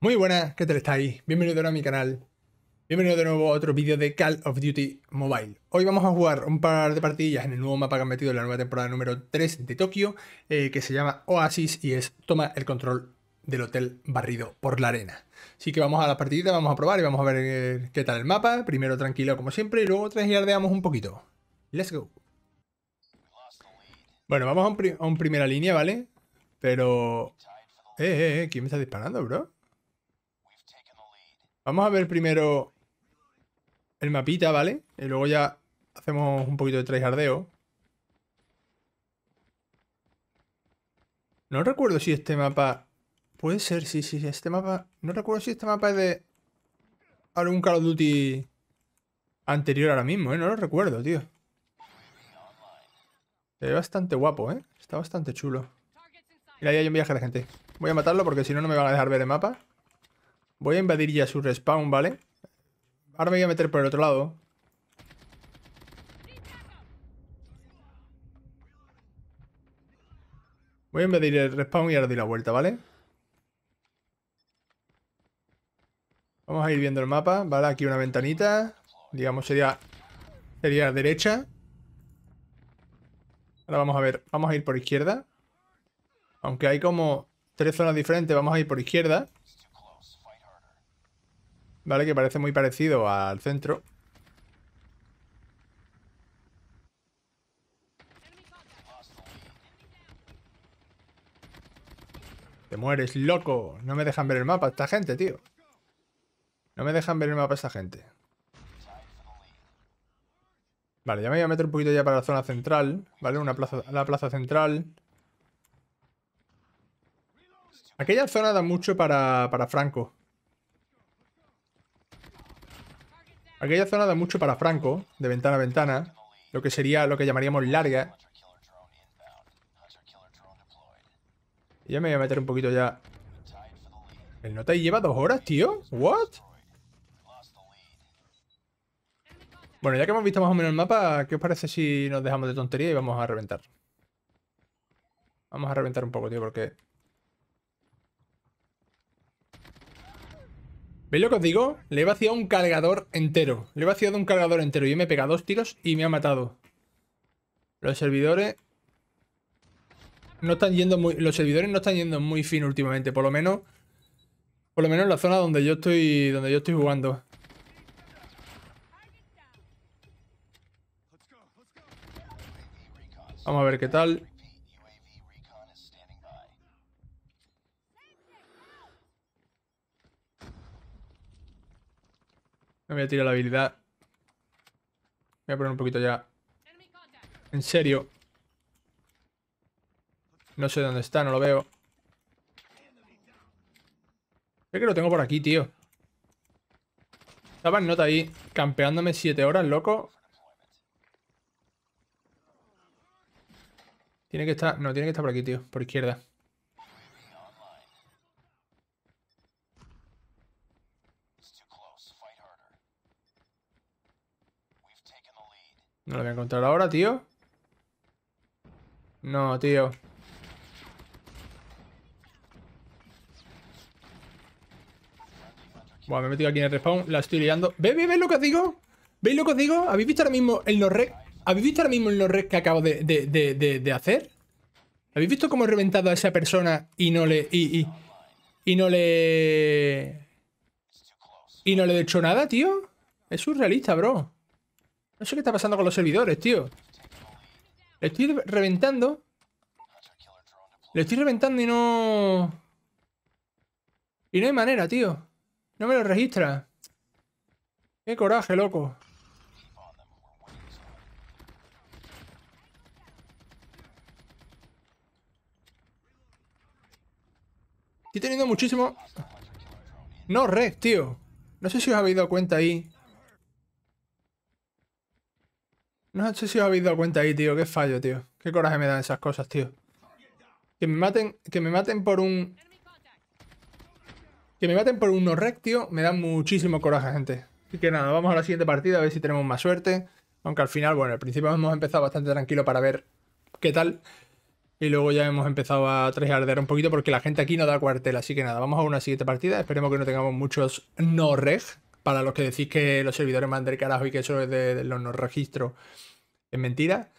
Muy buenas, ¿qué tal estáis? Bienvenido de a mi canal. Bienvenido de nuevo a otro vídeo de Call of Duty Mobile. Hoy vamos a jugar un par de partidillas en el nuevo mapa que han metido en la nueva temporada número 3 de Tokio, eh, que se llama Oasis y es Toma el control del hotel barrido por la arena. Así que vamos a la partidita, vamos a probar y vamos a ver eh, qué tal el mapa. Primero tranquilo como siempre y luego traslardeamos un poquito. Let's go. Bueno, vamos a un, primera línea, ¿vale? Pero... Eh, eh, eh, ¿quién me está disparando, bro? Vamos a ver primero el mapita, ¿vale? Y luego ya hacemos un poquito de tryhardeo. No recuerdo si este mapa... Puede ser, sí, sí, este mapa... No recuerdo si este mapa es de... Algún Call of Duty anterior ahora mismo, ¿eh? No lo recuerdo, tío. Se ve bastante guapo, ¿eh? Está bastante chulo. Y ahí hay un viaje de gente. Voy a matarlo porque si no, no me van a dejar ver el mapa. Voy a invadir ya su respawn, ¿vale? Ahora me voy a meter por el otro lado. Voy a invadir el respawn y ahora doy la vuelta, ¿vale? Vamos a ir viendo el mapa, ¿vale? Aquí una ventanita. Digamos, sería, sería derecha. Ahora vamos a ver, vamos a ir por izquierda. Aunque hay como tres zonas diferentes, vamos a ir por izquierda. ¿vale? Que parece muy parecido al centro. Te mueres, loco. No me dejan ver el mapa esta gente, tío. No me dejan ver el mapa esta gente. Vale, ya me voy a meter un poquito ya para la zona central, ¿vale? Una plaza, la plaza central. Aquella zona da mucho para Franco. Aquella zona da mucho para Franco, de ventana a ventana, lo que sería lo que llamaríamos larga. Y ya me voy a meter un poquito ya. ¿El nota lleva dos horas, tío? ¿What? Bueno, ya que hemos visto más o menos el mapa, ¿qué os parece si nos dejamos de tontería y vamos a reventar? Vamos a reventar un poco, tío, porque ¿Veis lo que os digo? Le he vaciado un cargador entero. Le he vaciado un cargador entero. Y me he pegado dos tiros y me ha matado. Los servidores... No están yendo muy... Los servidores no están yendo muy fin últimamente. Por lo menos... Por lo menos en la zona donde yo estoy... Donde yo estoy jugando. Vamos a ver qué tal. Me voy a tirar la habilidad. Voy a poner un poquito ya. En serio. No sé dónde está, no lo veo. Creo que lo tengo por aquí, tío. Estaba en nota ahí, campeándome 7 horas, loco. Tiene que estar... No, tiene que estar por aquí, tío. Por izquierda. No lo voy a encontrar ahora, tío. No, tío. Buah, me he metido aquí en el respawn. La estoy liando. ve ve lo que os digo? ¿Veis lo que os digo? ¿Habéis visto ahora mismo el no rec? ¿Habéis visto ahora mismo el no que acabo de, hacer? ¿Habéis visto cómo he reventado a esa persona y no le... Y, y no le... Y no le he hecho nada, tío. Es surrealista, bro. No sé qué está pasando con los servidores, tío. Le estoy reventando. Le estoy reventando y no... Y no hay manera, tío. No me lo registra. Qué coraje, loco. Estoy teniendo muchísimo... No red, tío. No sé si os habéis dado cuenta ahí No sé si os habéis dado cuenta ahí, tío. Qué fallo, tío. Qué coraje me dan esas cosas, tío. Que me maten, que me maten por un... Que me maten por un no reg tío. Me da muchísimo coraje, gente. Así que nada, vamos a la siguiente partida a ver si tenemos más suerte. Aunque al final, bueno, al principio hemos empezado bastante tranquilo para ver qué tal. Y luego ya hemos empezado a trasladar un poquito porque la gente aquí no da cuartel. Así que nada, vamos a una siguiente partida. Esperemos que no tengamos muchos no reg. Para los que decís que los servidores mandan el carajo y que eso es de, de los no registros es mentira.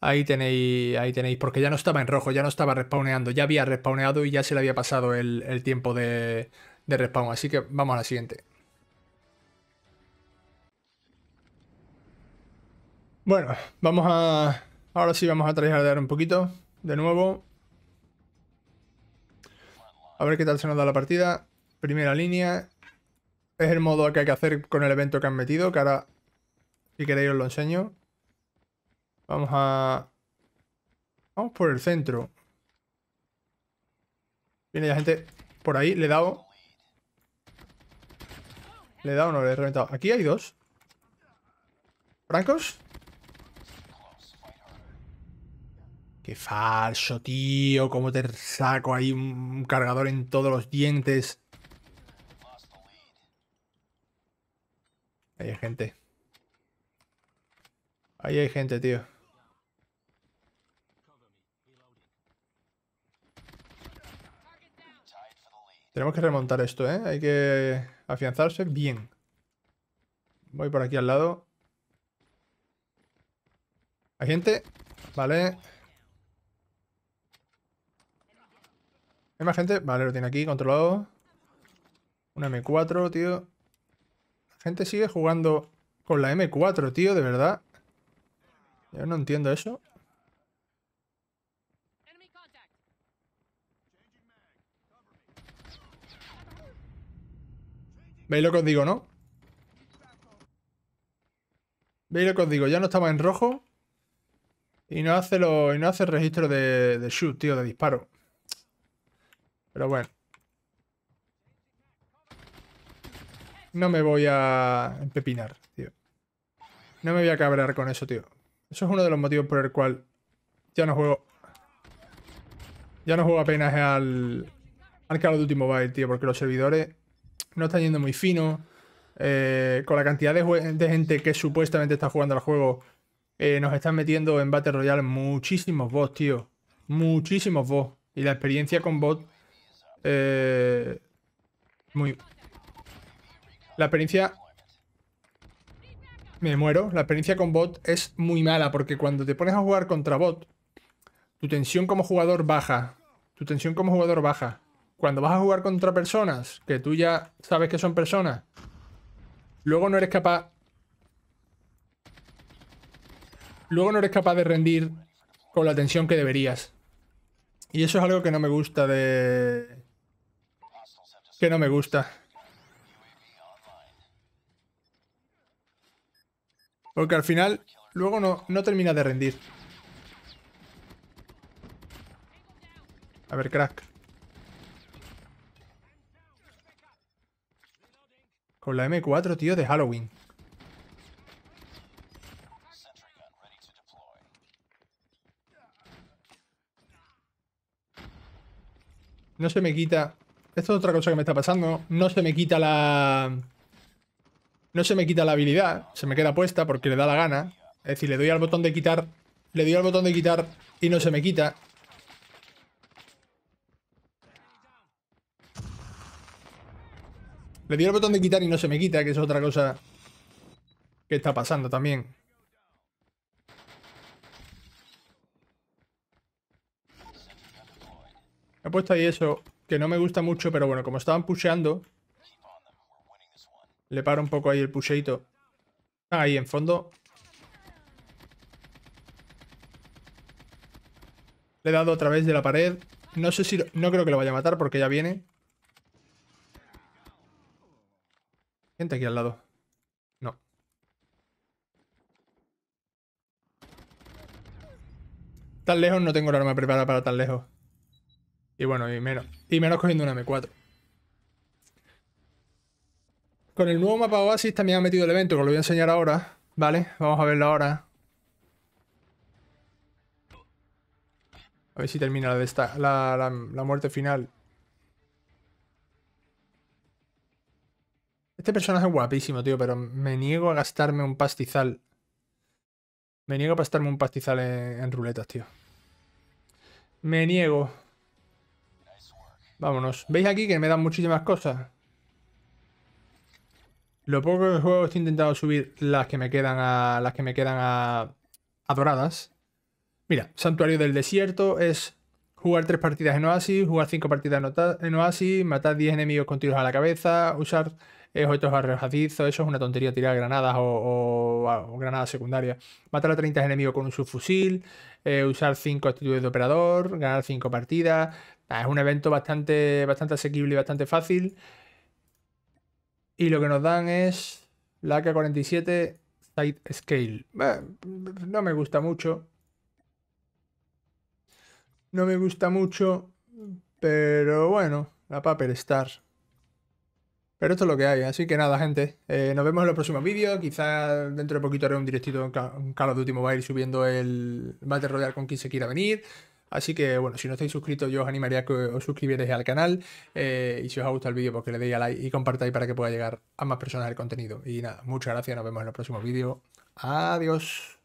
Ahí tenéis, ahí tenéis, porque ya no estaba en rojo, ya no estaba respawneando, ya había respawneado y ya se le había pasado el, tiempo de, respawn. Así que vamos a la siguiente. Bueno, vamos a... Ahora sí vamos a traer un poquito, de nuevo. A ver qué tal se nos da la partida. Primera línea. Es el modo que hay que hacer con el evento que han metido, que ahora, si queréis, os lo enseño. Vamos a... Vamos por el centro. Viene ya gente por ahí. Le he dado. Le he dado, no, le he reventado. Aquí hay dos. ¿Francos? Qué falso, tío. Cómo te saco ahí un cargador en todos los dientes. Ahí hay gente. Ahí hay gente, tío. Tenemos que remontar esto, ¿eh? Hay que afianzarse bien. Voy por aquí al lado. Hay gente. Vale. ¿Hay más gente? Vale, lo tiene aquí controlado. Una M4, tío. La gente sigue jugando con la M4, tío, de verdad. Yo no entiendo eso. ¿Veis lo que os digo, no? ¿Veis lo que os digo? Ya no estaba en rojo. Y no hace, lo, y no hace el registro de, shoot, tío, de disparo. Pero bueno. No me voy a empepinar, tío. No me voy a cabrear con eso, tío. Eso es uno de los motivos por el cual ya no juego... Ya no juego apenas al... Al Call último último tío, porque los servidores no está yendo muy fino. Eh, con la cantidad de, gente que supuestamente está jugando al juego, eh, nos están metiendo en Battle Royale muchísimos bots, tío. Muchísimos bots. Y la experiencia con bot... Eh, muy. La experiencia. Me muero. La experiencia con bot es muy mala porque cuando te pones a jugar contra bot, tu tensión como jugador baja. Tu tensión como jugador baja cuando vas a jugar contra personas que tú ya sabes que son personas, luego no eres capaz. Luego no eres capaz de rendir con la atención que deberías. Y eso es algo que no me gusta de. Que no me gusta. Porque al final, luego no, no termina de rendir. A ver, crack. Con la M4, tío, de Halloween. No se me quita... Esto es otra cosa que me está pasando. No se me quita la... No se me quita la habilidad. Se me queda puesta porque le da la gana. Es decir, le doy al botón de quitar... Le doy al botón de quitar y no se me quita. Le di el botón de quitar y no se me quita, que es otra cosa que está pasando también. He puesto ahí eso, que no me gusta mucho, pero bueno, como estaban pusheando, le paro un poco ahí el pusheito. Ah, ahí en fondo. Le he dado otra vez de la pared. No sé si... no creo que lo vaya a matar porque ya viene. Gente aquí al lado. No. Tan lejos no tengo el arma preparada para tan lejos. Y bueno, y menos. Y menos cogiendo una M4. Con el nuevo mapa Oasis también ha metido el evento, que os lo voy a enseñar ahora. Vale, vamos a verlo ahora. A ver si termina la muerte final. Este personaje es guapísimo, tío, pero me niego a gastarme un pastizal. Me niego a gastarme un pastizal en, ruletas, tío. Me niego. Vámonos. ¿Veis aquí que me dan muchísimas cosas? Lo poco que juego estoy intentando subir las que me quedan a. las que me quedan a. doradas. Mira, Santuario del Desierto es jugar tres partidas en Oasis, jugar cinco partidas en Oasis, matar 10 enemigos con tiros a la cabeza, usar otro arrojadizos, eso es una tontería tirar granadas o, granadas secundarias. Matar a 30 enemigos con un subfusil, eh, usar 5 actitudes de operador, ganar 5 partidas. es un evento bastante, bastante asequible y bastante fácil. Y lo que nos dan es la AK-47 Side Scale. no me gusta mucho. No me gusta mucho, pero bueno, la Paper Star. Pero esto es lo que hay, así que nada, gente. Eh, nos vemos en los próximos vídeos. Quizás dentro de poquito haré un directito en Último va a ir subiendo el Battle Royale con quien se quiera venir. Así que bueno, si no estáis suscritos, yo os animaría a que os suscribierais al canal. Eh, y si os ha gustado el vídeo, porque pues le deis a like y compartáis para que pueda llegar a más personas el contenido. Y nada, muchas gracias, nos vemos en los próximos vídeos. Adiós.